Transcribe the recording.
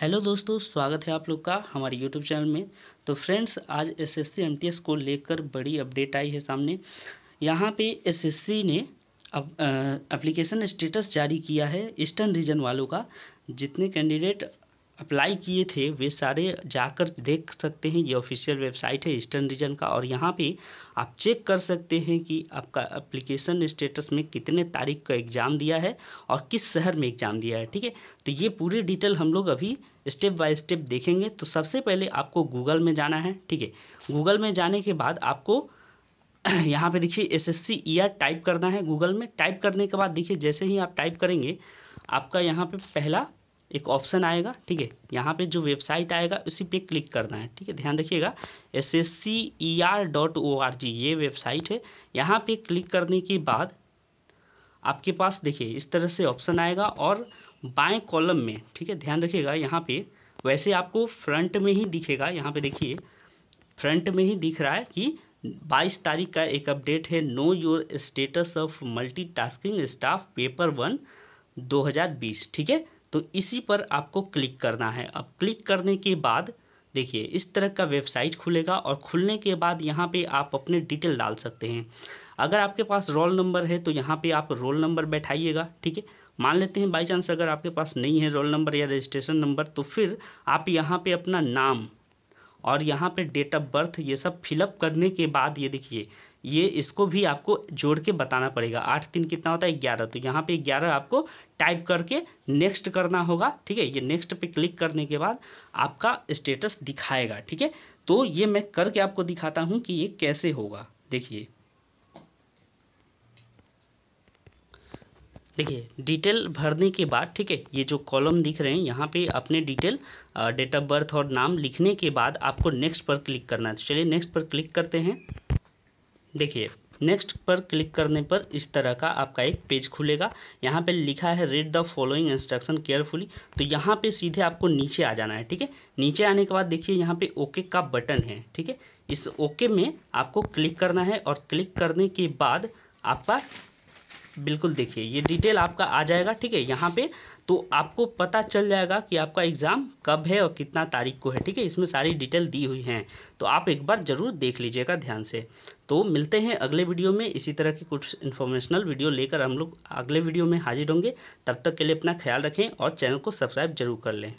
hello दोस्तों स्वागत है आप लोग का हमारे यूट्यूब चैनल में तो फ्रेंड्स आज एसएससी एमटीएस को लेकर बड़ी अपडेट आई है सामने यहाँ पे एसएससी ने अब एप्लीकेशन स्टेटस जारी किया है ईस्टर्न रीजन वालों का जितने कैंडिडेट अप्लाई किए थे वे सारे जाकर देख सकते हैं ये ऑफिशियल वेबसाइट है ईस्टर्न रीजन का और यहाँ पे आप चेक कर सकते हैं कि आपका एप्लीकेशन स्टेटस में कितने तारीख का एग्ज़ाम दिया है और किस शहर में एग्ज़ाम दिया है ठीक है तो ये पूरी डिटेल हम लोग अभी स्टेप बाय स्टेप देखेंगे तो सबसे पहले आपको गूगल में जाना है ठीक है गूगल में जाने के बाद आपको यहाँ पे देखिए S S C E R type करना है गूगल में टाइप करने के बाद देखिए जैसे ही आप टाइप करेंगे आपका यहाँ पे पहला एक ऑप्शन आएगा ठीक है यहाँ पे जो वेबसाइट आएगा उसी पे क्लिक करना है ठीक है ध्यान रखिएगा S S C E R dot O R G ये वेबसाइट है यहाँ पे क्लिक करने के बाद आपके पास देखिए इस तरह से ऑप्शन आएगा और बाएं कॉलम में ठीक है ध्यान रखिएगा यहाँ पे वैसे आपको फ्रंट में ही दिखेगा यहाँ पे देखिए फ्रंट में ही दिख रहा है कि बाईस तारीख का एक अपडेट है know your status of multi staff paper one दो ठीक है तो इसी पर आपको क्लिक करना है अब क्लिक करने के बाद देखिए इस तरह का वेबसाइट खुलेगा और खुलने के बाद यहाँ पे आप अपने डिटेल डाल सकते हैं अगर आपके पास रोल नंबर है तो यहाँ पे आप रोल नंबर बैठाइएगा ठीक है मान लेते हैं बाई चांस अगर आपके पास नहीं है रोल नंबर या रजिस्ट्रेशन नंबर तो फिर आप यहाँ पे अपना नाम और यहाँ पे डेट ऑफ बर्थ ये सब फिलअप करने के बाद ये देखिए ये इसको भी आपको जोड़ के बताना पड़ेगा आठ तीन कितना होता है ग्यारह तो यहाँ पे ग्यारह आपको टाइप करके नेक्स्ट करना होगा ठीक है ये नेक्स्ट पे क्लिक करने के बाद आपका स्टेटस दिखाएगा ठीक है तो ये मैं करके आपको दिखाता हूँ कि ये कैसे होगा देखिए देखिए डिटेल भरने के बाद ठीक है ये जो कॉलम दिख रहे हैं यहाँ पे अपने डिटेल डेट ऑफ बर्थ और नाम लिखने के बाद आपको नेक्स्ट पर क्लिक करना है तो चलिए नेक्स्ट पर क्लिक करते हैं देखिए नेक्स्ट पर क्लिक करने पर इस तरह का आपका एक पेज खुलेगा यहाँ पे लिखा है read the following instruction carefully तो यहाँ पे सीधे आपको नीचे आ जाना है ठीक है नीचे आने के बाद देखिए यहाँ पे ओके का बटन है ठीक है इस ओके में आपको क्लिक करना है और क्लिक करने के बाद आपका बिल्कुल देखिए ये डिटेल आपका आ जाएगा ठीक है यहाँ पे तो आपको पता चल जाएगा कि आपका एग्ज़ाम कब है और कितना तारीख को है ठीक है इसमें सारी डिटेल दी हुई हैं तो आप एक बार ज़रूर देख लीजिएगा ध्यान से तो मिलते हैं अगले वीडियो में इसी तरह की कुछ इन्फॉर्मेशनल वीडियो लेकर हम लोग अगले वीडियो में हाजिर होंगे तब तक के लिए अपना ख्याल रखें और चैनल को सब्सक्राइब जरूर कर लें